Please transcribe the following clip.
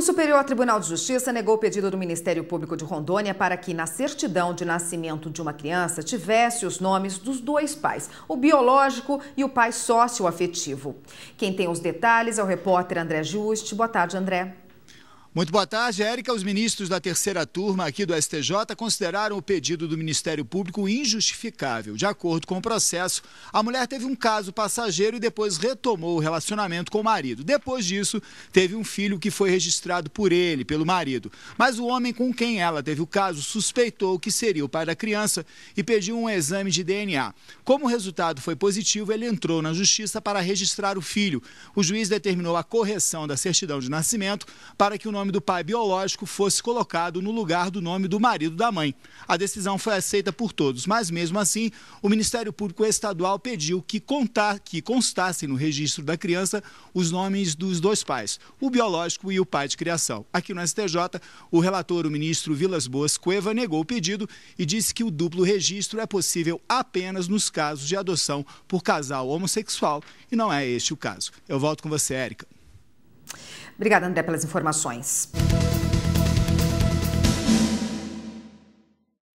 O Superior Tribunal de Justiça negou o pedido do Ministério Público de Rondônia para que, na certidão de nascimento de uma criança, tivesse os nomes dos dois pais, o biológico e o pai sócio afetivo. Quem tem os detalhes é o repórter André Juste. Boa tarde, André. Muito boa tarde, Érica. Os ministros da terceira turma aqui do STJ consideraram o pedido do Ministério Público injustificável. De acordo com o processo, a mulher teve um caso passageiro e depois retomou o relacionamento com o marido. Depois disso, teve um filho que foi registrado por ele, pelo marido. Mas o homem com quem ela teve o caso suspeitou que seria o pai da criança e pediu um exame de DNA. Como o resultado foi positivo, ele entrou na justiça para registrar o filho. O juiz determinou a correção da certidão de nascimento para que o nome do pai biológico fosse colocado no lugar do nome do marido da mãe. A decisão foi aceita por todos, mas mesmo assim, o Ministério Público Estadual pediu que contar que constassem no registro da criança os nomes dos dois pais, o biológico e o pai de criação. Aqui no STJ, o relator, o ministro Vilas Boas Cueva, negou o pedido e disse que o duplo registro é possível apenas nos casos de adoção por casal homossexual e não é este o caso. Eu volto com você, Érica. Obrigada, André, pelas informações.